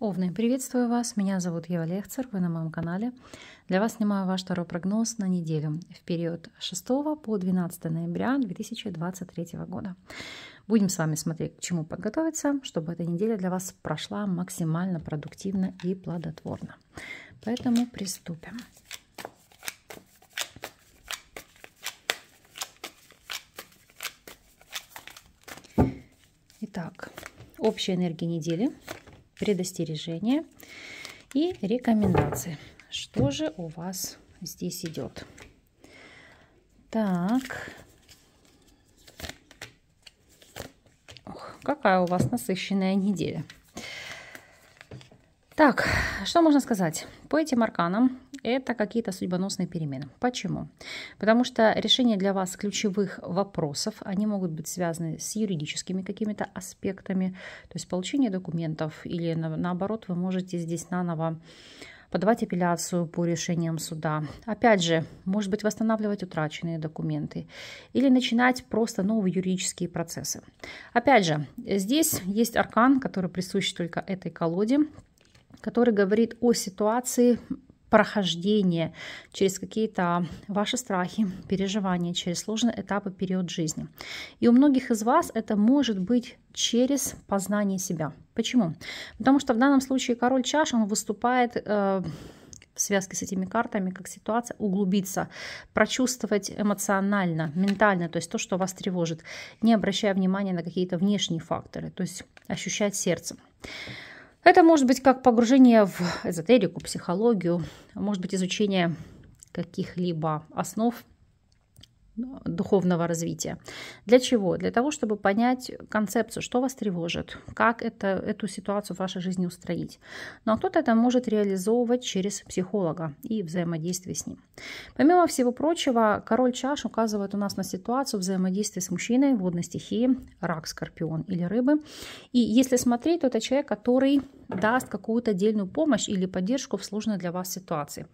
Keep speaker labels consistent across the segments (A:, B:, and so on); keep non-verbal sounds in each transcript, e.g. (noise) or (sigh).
A: Овны, приветствую вас, меня зовут Ева Лехцер, вы на моем канале. Для вас снимаю ваш второй прогноз на неделю в период 6 по 12 ноября 2023 года. Будем с вами смотреть, к чему подготовиться, чтобы эта неделя для вас прошла максимально продуктивно и плодотворно. Поэтому приступим. Итак, общая энергия недели – предостережения и рекомендации. Что же у вас здесь идет? Так. Ох, какая у вас насыщенная неделя. Так, что можно сказать? По этим арканам это какие-то судьбоносные перемены. Почему? Потому что решение для вас ключевых вопросов, они могут быть связаны с юридическими какими-то аспектами, то есть получение документов или наоборот вы можете здесь наново подавать апелляцию по решениям суда. Опять же, может быть, восстанавливать утраченные документы или начинать просто новые юридические процессы. Опять же, здесь есть аркан, который присущ только этой колоде, который говорит о ситуации прохождение через какие-то ваши страхи, переживания, через сложные этапы, период жизни. И у многих из вас это может быть через познание себя. Почему? Потому что в данном случае король чаш, он выступает э, в связке с этими картами, как ситуация, углубиться, прочувствовать эмоционально, ментально, то есть то, что вас тревожит, не обращая внимания на какие-то внешние факторы, то есть ощущать сердцем. Это может быть как погружение в эзотерику, психологию, может быть изучение каких-либо основ духовного развития. Для чего? Для того, чтобы понять концепцию, что вас тревожит, как это, эту ситуацию в вашей жизни устроить. Но ну, а кто-то это может реализовывать через психолога и взаимодействие с ним. Помимо всего прочего, король чаш указывает у нас на ситуацию взаимодействия с мужчиной водной стихии, рак, скорпион или рыбы. И если смотреть, то это человек, который даст какую-то отдельную помощь или поддержку в сложной для вас ситуации.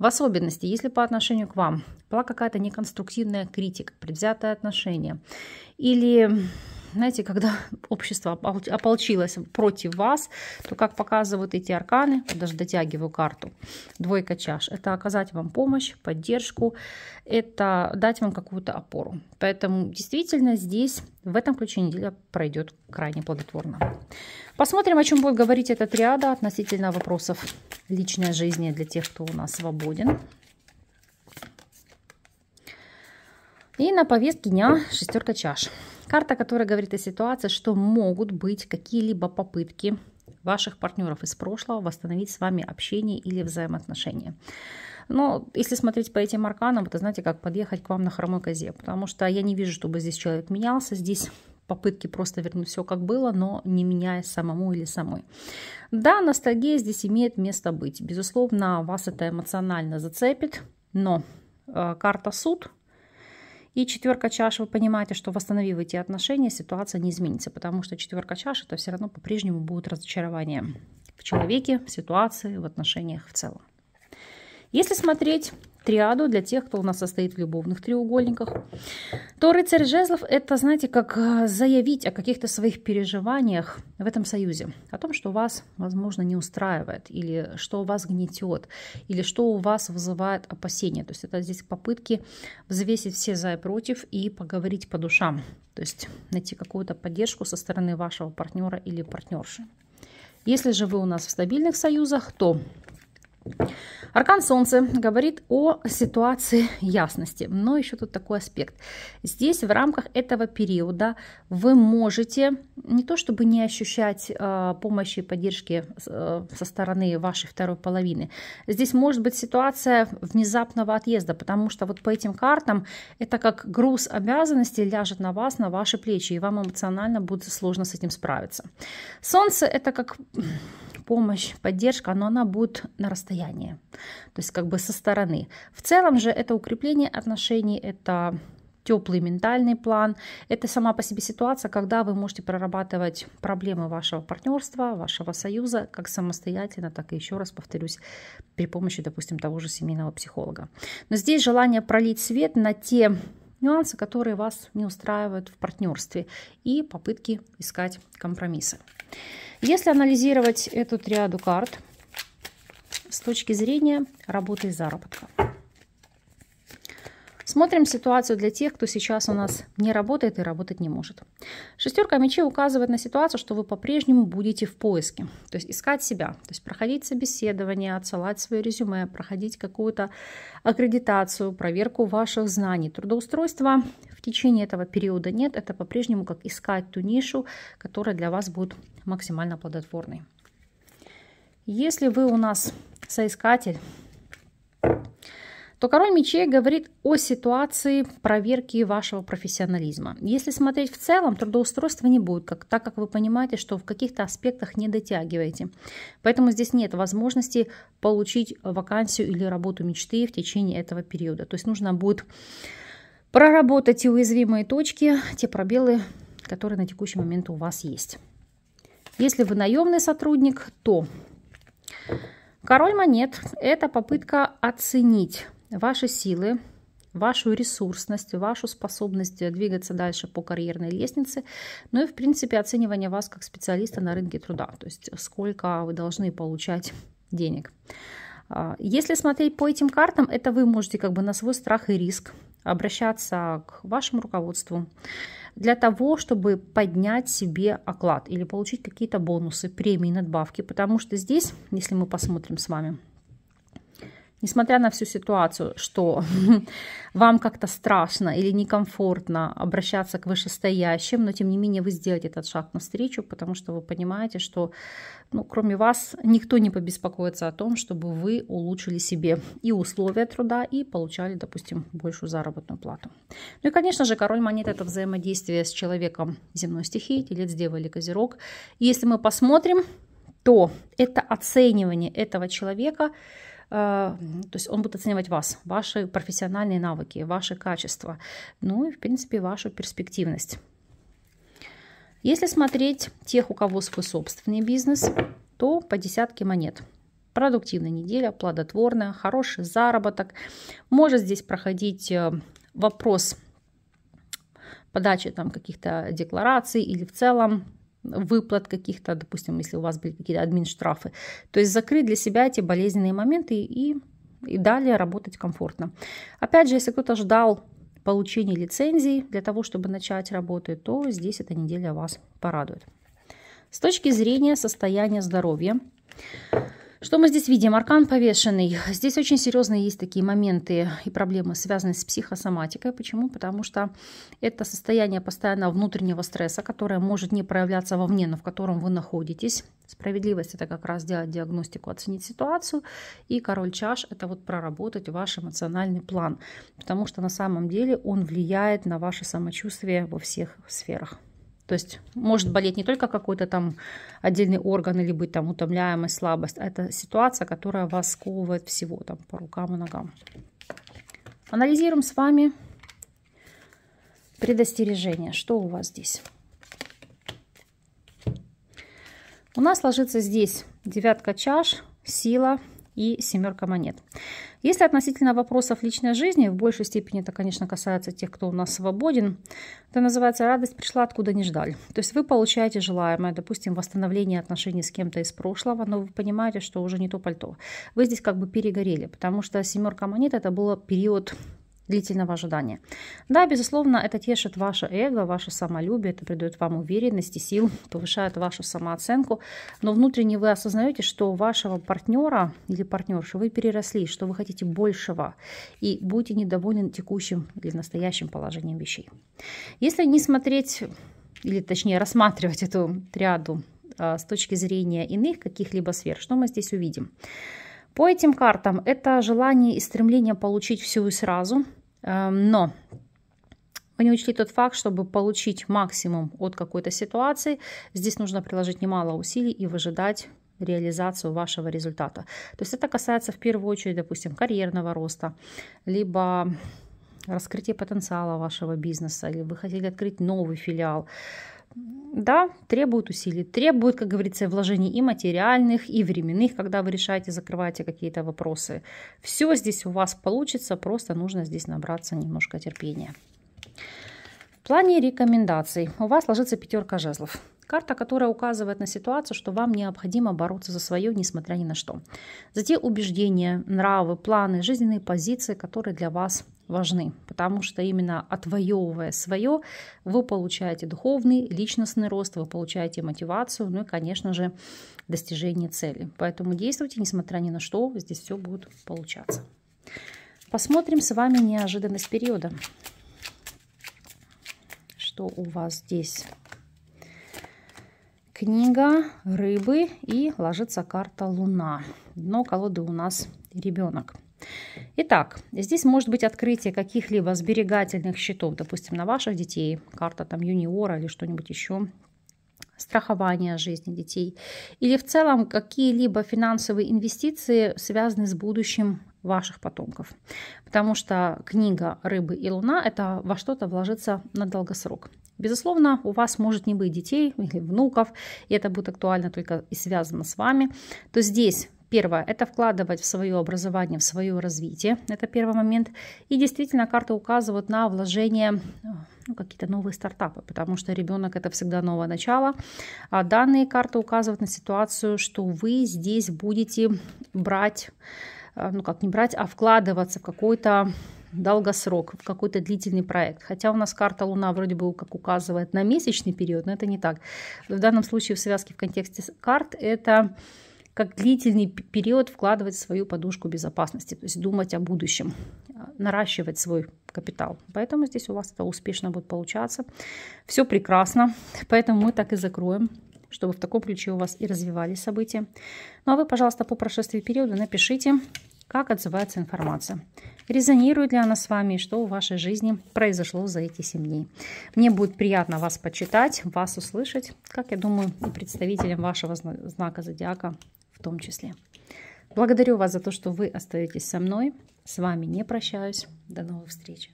A: В особенности, если по отношению к вам была какая-то неконструктивная критика, предвзятое отношение или знаете, когда (laughs) общество ополчилось против вас, то, как показывают эти арканы, даже дотягиваю карту, двойка чаш, это оказать вам помощь, поддержку, это дать вам какую-то опору. Поэтому действительно здесь, в этом ключе неделя пройдет крайне плодотворно. Посмотрим, о чем будет говорить этот ряда относительно вопросов личной жизни для тех, кто у нас свободен. И на повестке дня шестерка чаш. Карта, которая говорит о ситуации, что могут быть какие-либо попытки ваших партнеров из прошлого восстановить с вами общение или взаимоотношения. Но если смотреть по этим арканам, это знаете, как подъехать к вам на хромой козе, потому что я не вижу, чтобы здесь человек менялся, здесь попытки просто вернуть все как было, но не меняя самому или самой. Да, ностальгия здесь имеет место быть. Безусловно, вас это эмоционально зацепит, но э, карта суд – и четверка чаш, вы понимаете, что восстановив эти отношения, ситуация не изменится, потому что четверка чаш это все равно по-прежнему будет разочарование в человеке, в ситуации, в отношениях в целом. Если смотреть триаду для тех, кто у нас состоит в любовных треугольниках, то рыцарь жезлов – это, знаете, как э, заявить о каких-то своих переживаниях в этом союзе, о том, что вас, возможно, не устраивает, или что вас гнетет, или что у вас вызывает опасения. То есть это здесь попытки взвесить все за и против и поговорить по душам, то есть найти какую-то поддержку со стороны вашего партнера или партнерши. Если же вы у нас в стабильных союзах, то Аркан Солнца говорит о ситуации ясности, но еще тут такой аспект. Здесь в рамках этого периода вы можете не то чтобы не ощущать э, помощи и поддержки э, со стороны вашей второй половины, здесь может быть ситуация внезапного отъезда, потому что вот по этим картам это как груз обязанностей ляжет на вас, на ваши плечи, и вам эмоционально будет сложно с этим справиться. Солнце это как помощь, поддержка, но она будет нарастать расстояние, то есть как бы со стороны. В целом же это укрепление отношений, это теплый ментальный план. Это сама по себе ситуация, когда вы можете прорабатывать проблемы вашего партнерства, вашего союза, как самостоятельно, так и еще раз повторюсь, при помощи, допустим, того же семейного психолога. Но здесь желание пролить свет на те нюансы, которые вас не устраивают в партнерстве и попытки искать компромиссы. Если анализировать эту триаду карт – с точки зрения работы и заработка. Смотрим ситуацию для тех, кто сейчас у нас не работает и работать не может. Шестерка мечей указывает на ситуацию, что вы по-прежнему будете в поиске, то есть искать себя, то есть проходить собеседование, отсылать свое резюме, проходить какую-то аккредитацию, проверку ваших знаний. Трудоустройства в течение этого периода нет, это по-прежнему как искать ту нишу, которая для вас будет максимально плодотворной. Если вы у нас соискатель, то король мечей говорит о ситуации проверки вашего профессионализма. Если смотреть в целом, трудоустройства не будет, как, так как вы понимаете, что в каких-то аспектах не дотягиваете. Поэтому здесь нет возможности получить вакансию или работу мечты в течение этого периода. То есть нужно будет проработать те уязвимые точки, те пробелы, которые на текущий момент у вас есть. Если вы наемный сотрудник, то Король монет – это попытка оценить ваши силы, вашу ресурсность, вашу способность двигаться дальше по карьерной лестнице, ну и, в принципе, оценивание вас как специалиста на рынке труда, то есть сколько вы должны получать денег. А, если смотреть по этим картам, это вы можете как бы на свой страх и риск обращаться к вашему руководству для того, чтобы поднять себе оклад или получить какие-то бонусы, премии, надбавки, потому что здесь, если мы посмотрим с вами, несмотря на всю ситуацию, что (laughs) вам как-то страшно или некомфортно обращаться к вышестоящим, но тем не менее вы сделаете этот шаг навстречу, потому что вы понимаете, что ну, кроме вас никто не побеспокоится о том, чтобы вы улучшили себе и условия труда, и получали, допустим, большую заработную плату. Ну и, конечно же, король монет – это взаимодействие с человеком земной стихии, телец, дева или козерог. И если мы посмотрим, то это оценивание этого человека – Э, то есть он будет оценивать вас, ваши профессиональные навыки, ваши качества, ну и, в принципе, вашу перспективность. Если смотреть тех, у кого свой собственный бизнес, то по десятке монет – продуктивная неделя, плодотворная, хороший заработок. Может здесь проходить э, вопрос подачи там каких-то деклараций или в целом выплат каких-то, допустим, если у вас были какие-то админ штрафы. То есть закрыть для себя эти болезненные моменты и, и далее работать комфортно. Опять же, если кто-то ждал получения лицензии для того, чтобы начать работу, то здесь эта неделя вас порадует. С точки зрения состояния здоровья, что мы здесь видим? Аркан повешенный. Здесь очень серьезные есть такие моменты и проблемы, связанные с психосоматикой. Почему? Потому что это состояние постоянного внутреннего стресса, которое может не проявляться вовне, но в котором вы находитесь. Справедливость – это как раз делать диагностику, оценить ситуацию. И король чаш – это вот проработать ваш эмоциональный план, потому что на самом деле он влияет на ваше самочувствие во всех сферах. То есть может болеть не только какой-то там отдельный орган или быть там утомляемость, слабость. А это ситуация, которая вас сковывает всего там по рукам и ногам. Анализируем с вами предостережение. Что у вас здесь? У нас ложится здесь девятка чаш, сила, и семерка монет. Если относительно вопросов личной жизни, в большей степени это, конечно, касается тех, кто у нас свободен, это называется «радость пришла, откуда не ждали». То есть вы получаете желаемое, допустим, восстановление отношений с кем-то из прошлого, но вы понимаете, что уже не то пальто. Вы здесь как бы перегорели, потому что семерка монет – это был период длительного ожидания. Да, безусловно, это тешит ваше эго, ваше самолюбие, это придает вам уверенности, сил, повышает вашу самооценку, но внутренне вы осознаете, что вашего партнера или партнерши вы переросли, что вы хотите большего и будете недоволен текущим или настоящим положением вещей. Если не смотреть или точнее рассматривать эту триаду а, с точки зрения иных каких-либо сфер, что мы здесь увидим? По этим картам это желание и стремление получить все и сразу – Эм, но мы не учли тот факт, чтобы получить максимум от какой-то ситуации, здесь нужно приложить немало усилий и выжидать реализацию вашего результата. То есть это касается в первую очередь, допустим, карьерного роста, либо раскрытия потенциала вашего бизнеса, или вы хотели открыть новый филиал да, требует усилий, требует, как говорится, вложений и материальных, и временных, когда вы решаете, закрываете какие-то вопросы. Все здесь у вас получится, просто нужно здесь набраться немножко терпения. В плане рекомендаций у вас ложится пятерка жезлов. Карта, которая указывает на ситуацию, что вам необходимо бороться за свое, несмотря ни на что. За те убеждения, нравы, планы, жизненные позиции, которые для вас важны, потому что именно отвоевывая свое, вы получаете духовный, личностный рост, вы получаете мотивацию, ну и, конечно же, достижение цели. Поэтому действуйте, несмотря ни на что, здесь все будет получаться. Посмотрим с вами неожиданность периода. Что у вас здесь? Книга рыбы и ложится карта луна. Дно колоды у нас ребенок. Итак, здесь может быть открытие каких-либо сберегательных счетов, допустим, на ваших детей, карта там юниора или что-нибудь еще, страхование жизни детей, или в целом какие-либо финансовые инвестиции, связанные с будущим ваших потомков. Потому что книга «Рыбы и луна» — это во что-то вложиться на долгосрок. Безусловно, у вас может не быть детей или внуков, и это будет актуально только и связано с вами, то здесь Первое – это вкладывать в свое образование, в свое развитие. Это первый момент. И действительно карты указывают на вложение ну, какие-то новые стартапы, потому что ребенок это всегда новое начало. А данные карты указывают на ситуацию, что вы здесь будете брать, э, ну как не брать, а вкладываться в какой-то долгосрок, в какой-то длительный проект. Хотя у нас карта Луна вроде бы как указывает на месячный период, но это не так. В данном случае в связке в контексте карт это как длительный период вкладывать в свою подушку безопасности, то есть думать о будущем, а, наращивать свой капитал. Поэтому здесь у вас это успешно будет получаться. Все прекрасно, поэтому мы так и закроем чтобы в таком ключе у вас и развивались события. Ну а вы, пожалуйста, по прошествии периода напишите, как отзывается информация. Резонирует ли она с вами, что в вашей жизни произошло за эти 7 дней. Мне будет приятно вас почитать, вас услышать, как я думаю, и представителям вашего знака зодиака в том числе. Благодарю вас за то, что вы остаетесь со мной. С вами не прощаюсь. До новых встреч.